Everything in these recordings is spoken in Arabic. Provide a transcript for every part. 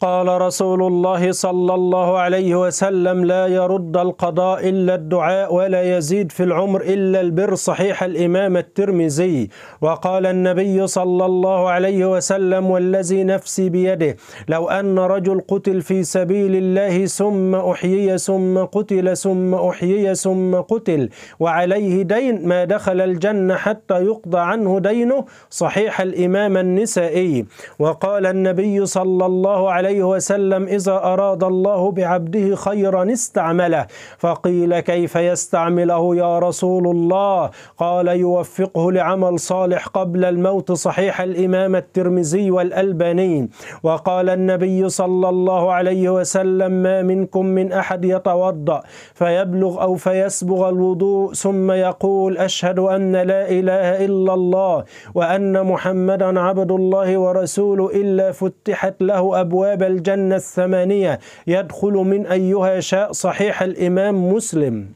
قال رسول الله صلى الله عليه وسلم لا يرد القضاء إلا الدعاء ولا يزيد في العمر إلا البر صحيح الإمام الترمذي وقال النبي صلى الله عليه وسلم والذي نفسي بيده لو أن رجل قتل في سبيل الله ثم أحيي ثم قتل ثم أحيي ثم قتل وعليه دين ما دخل الجنة حتى يقضى عنه دينه صحيح الإمام النسائي وقال النبي صلى الله عليه عليه وسلم إذا أراد الله بعبده خيرا استعمله فقيل كيف يستعمله يا رسول الله قال يوفقه لعمل صالح قبل الموت صحيح الإمام الترمذي والألباني وقال النبي صلى الله عليه وسلم ما منكم من أحد يتوضأ فيبلغ أو فيسبغ الوضوء ثم يقول أشهد أن لا إله إلا الله وأن محمدا عبد الله ورسوله إلا فتحت له أبواب باب الجنة الثمانية يدخل من أيها شاء صحيح الإمام مسلم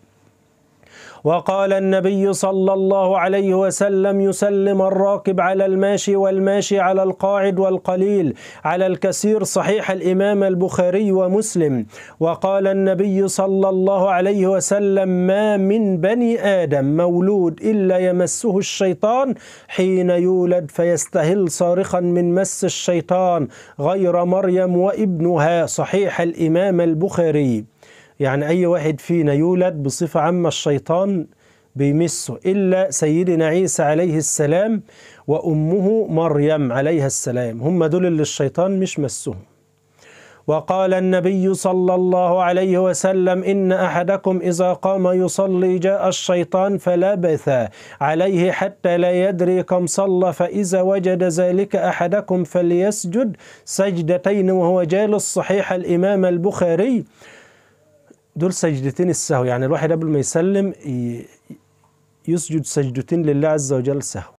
وقال النبي صلى الله عليه وسلم يسلم الراكب على الماشي والماشي على القاعد والقليل على الكثير صحيح الإمام البخاري ومسلم وقال النبي صلى الله عليه وسلم ما من بني آدم مولود إلا يمسه الشيطان حين يولد فيستهل صارخا من مس الشيطان غير مريم وابنها صحيح الإمام البخاري يعني أي واحد فينا يولد بصفة عامة الشيطان بيمسه إلا سيدنا عيسى عليه السلام وأمه مريم عليها السلام هم دول اللي الشيطان مش مسهم وقال النبي صلى الله عليه وسلم إن أحدكم إذا قام يصلي جاء الشيطان فلبث عليه حتى لا يدري كم صلى فإذا وجد ذلك أحدكم فليسجد سجدتين وهو جالس صحيح الإمام البخاري دول سجدتين السهو يعني الواحد قبل ما يسلم يسجد سجدتين لله عز وجل سهو